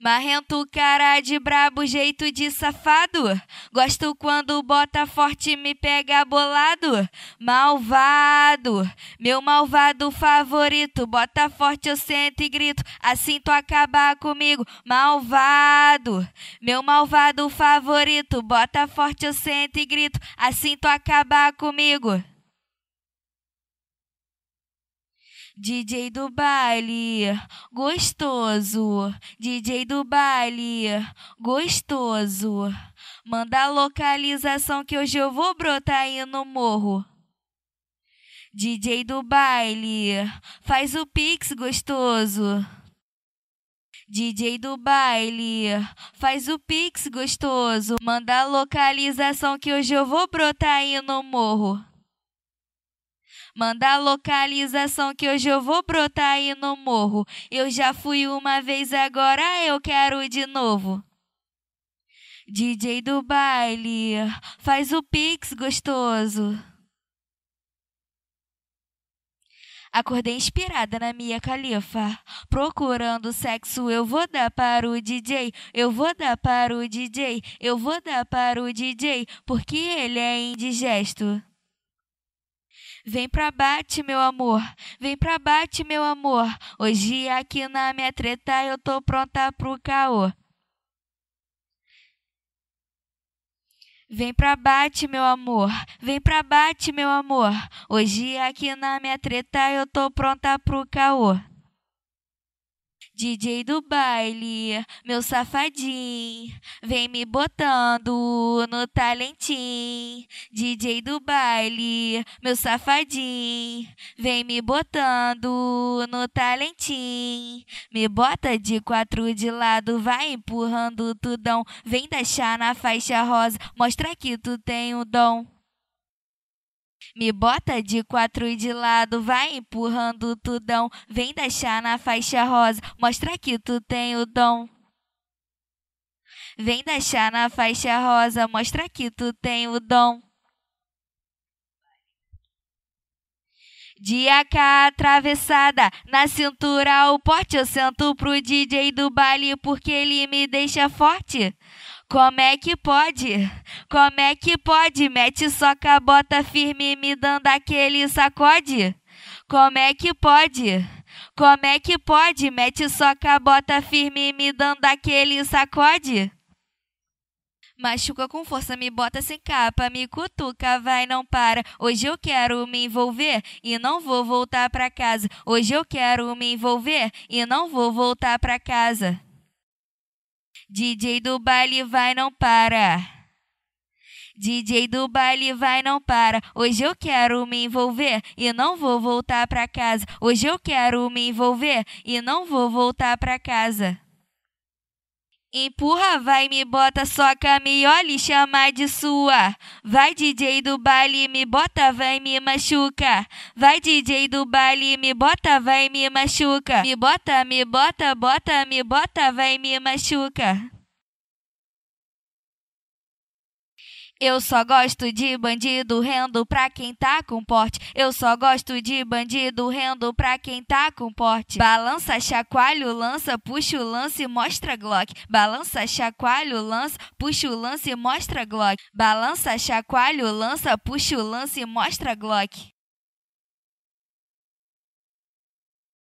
Marrento, cara de brabo, jeito de safado. Gosto quando bota forte me pega bolado. Malvado, meu malvado favorito. Bota forte, eu sento e grito. Assim tu acabar comigo. Malvado, meu malvado favorito. Bota forte, eu sento e grito. Assim tu acabar comigo. DJ do baile, gostoso. DJ do baile, gostoso. Manda a localização que hoje eu vou brotar aí no morro. DJ do baile, faz o pix gostoso. DJ do baile, faz o pix gostoso. Manda a localização que hoje eu vou brotar aí no morro. Manda a localização que hoje eu vou brotar aí no morro. Eu já fui uma vez, agora eu quero de novo. DJ do baile, faz o pix gostoso. Acordei inspirada na minha califa. Procurando sexo, eu vou dar para o DJ. Eu vou dar para o DJ. Eu vou dar para o DJ, porque ele é indigesto. Vem pra bate, meu amor, vem pra bate, meu amor. Hoje aqui na minha treta eu tô pronta pro caô. Vem pra bate, meu amor, vem pra bate, meu amor. Hoje aqui na minha treta eu tô pronta pro caô. DJ do baile, meu safadinho, vem me botando no talentinho. DJ do baile, meu safadinho, vem me botando no talentinho. Me bota de quatro de lado, vai empurrando o tudão, vem deixar na faixa rosa, mostra que tu tem o dom. Me bota de quatro e de lado, vai empurrando o tudão. Vem deixar na faixa rosa, mostra que tu tem o dom. Vem deixar na faixa rosa, mostra que tu tem o dom. De AK atravessada na cintura, o porte eu sento pro DJ do baile porque ele me deixa forte. Como é que pode? Como é que pode? Mete só com a bota firme me dando aquele sacode. Como é que pode? Como é que pode? Mete só com a bota firme me dando aquele sacode. Machuca com força, me bota sem capa, me cutuca, vai, não para. Hoje eu quero me envolver e não vou voltar pra casa. Hoje eu quero me envolver e não vou voltar pra casa. DJ do baile vai não para. DJ do baile vai não para. Hoje eu quero me envolver e não vou voltar pra casa. Hoje eu quero me envolver e não vou voltar pra casa. Empurra, vai, me bota, soca, me olha e chama de sua. Vai, DJ do baile, me bota, vai, me machuca. Vai, DJ do baile, me bota, vai, me machuca. Me bota, me bota, bota, me bota, vai, me machuca. Eu só gosto de bandido rendo pra quem tá com porte. Eu só gosto de bandido rendo pra quem tá com porte. Balança, chacoalho, lança, puxa o lance, e mostra Glock. Balança, chacoalho, lança, puxa o lance, e mostra Glock. Balança, chacoalho, lança, puxa o lance, e mostra Glock.